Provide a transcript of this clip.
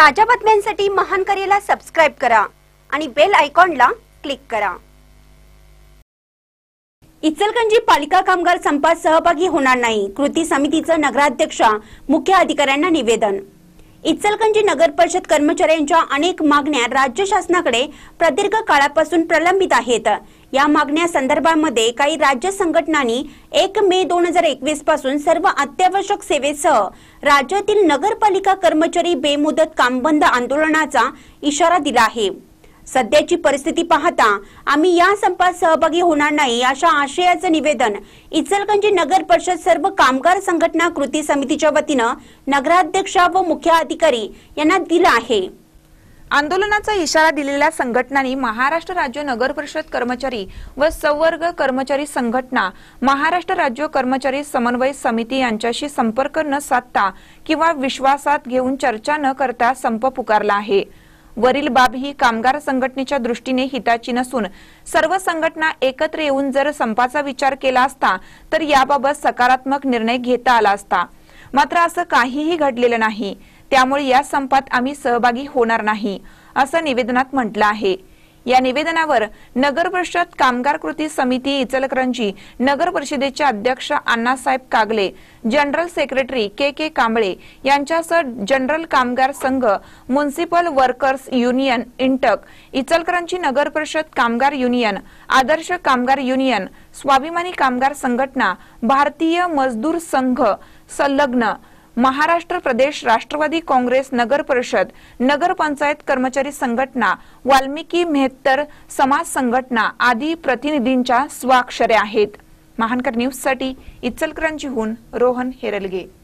ताज्या बातम्यांसाठी महान करेला सबस्क्राईब करा आणि बेल आयकॉनला क्लिक करा इचलकंजी पालिका कामगार संपात सहभागी होणार नाही कृती समितीचं नगराध्यक्षा मुख्य अधिकाऱ्यांना निवेदन इचलकंजी नगर परिषद कर्मचाऱ्यांच्या अनेक मागण्या राज्य शासनाकडे प्रदीर्घ काळापासून प्रलंबित आहेत या मागण्या संदर्भामध्ये काही राज्य संघटनांनी एक मे दोन हजार एकवीस पासून सर्व अत्यावश्यक सेवेसह राज्यातील नगरपालिका कर्मचारी बेमुदत कामबंद आंदोलनाचा इशारा दिला आहे सध्याची परिस्थिती पाहता आम्ही या संपात सहभागी होणार नाही अशा आशयाचं निवेदन इचलकंजी नगर परिषद सर्व कामगार संघटना कृती समितीच्या वतीनं नगराध्यक्ष व मुख्य अधिकारी यांना दिला आहे आंदोलनाचा इशारा दिलेल्या संघटनांनी महाराष्ट्र राज्य नगर परिषद कर्मचारी व संवर्ग कर्मचारी संघटना महाराष्ट्र राज्य कर्मचारी समन्वय समिती यांच्याशी संपर्क न साधता किंवा विश्वासात घेऊन चर्चा न करता संप पुकारला आहे वरील बाब ही कामगार संघटनेच्या दृष्टीने हिताची नसून सर्व संघटना एकत्र येऊन जर संपाचा विचार केला असता तर याबाबत सकारात्मक निर्णय घेता आला असता मात्र असं काहीही घडलेलं नाही त्यामुळे या संपात आम्ही सहभागी होणार नाही असं निवेदनात म्हटलं आहे या निवेदनावर नगर परिषद कामगार कृती समिती इचलकरंजी नगर परिषदेचे अध्यक्ष Annasaheb Kagale general secretary K K Kamble यांच्यासह जनरल कामगार संघ municipal workers union INTUC Ichalkaranji नगर परिषद कामगार युनियन आदर्श कामगार युनियन स्वाभिमानी कामगार संघटना भारतीय मजदूर संघ संलग्न महाराष्ट्र प्रदेश राष्ट्रवादी काँग्रेस नगर परिषद नगरपंचायत कर्मचारी संघटना वाल्मिकी मेहत्तर समाज संघटना आदी प्रतिनिधींच्या स्वाक्षऱ्या आहेत महानकर न्यूजसाठी हून रोहन हेरलगे